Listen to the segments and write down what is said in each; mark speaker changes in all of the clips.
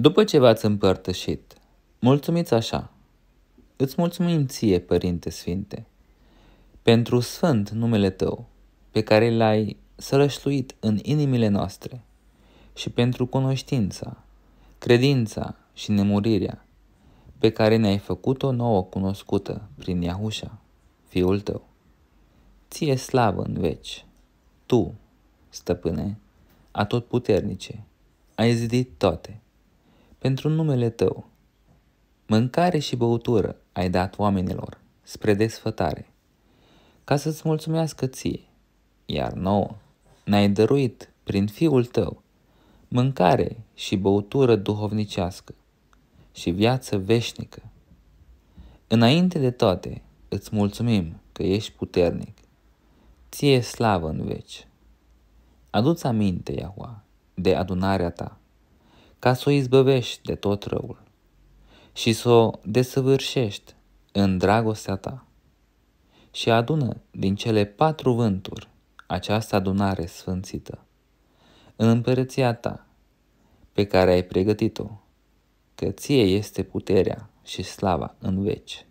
Speaker 1: După ce v-ați împărtășit, mulțumiți așa. Îți mulțumim ție, Părinte Sfinte, pentru sfânt numele tău, pe care l-ai sărășluit în inimile noastre și pentru cunoștința, credința și nemurirea pe care ne-ai făcut-o nouă cunoscută prin Iahușa, Fiul tău. Ție slavă în veci, tu, stăpâne, atotputernice, ai zidit toate pentru numele tău. Mâncare și băutură ai dat oamenilor spre desfătare, ca să-ți mulțumească ție, iar nouă ne-ai dăruit prin fiul tău mâncare și băutură duhovnicească și viață veșnică. Înainte de toate, îți mulțumim că ești puternic. Ție slavă în veci. Adu-ți aminte, Iahua, de adunarea ta ca să o izbăvești de tot răul și să o desăvârșești în dragostea ta. Și adună din cele patru vânturi această adunare sfânțită în împărăția ta pe care ai pregătit-o, că ție este puterea și slava în veci.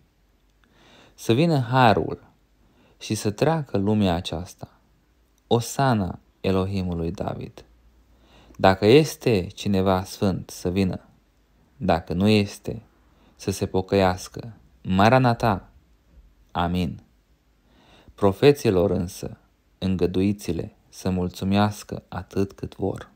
Speaker 1: Să vină harul și să treacă lumea aceasta. Osana Elohimului David. Dacă este cineva sfânt să vină, dacă nu este, să se pocăiască. Maranata! Amin. Profeților însă, îngăduiți-le să mulțumească atât cât vor.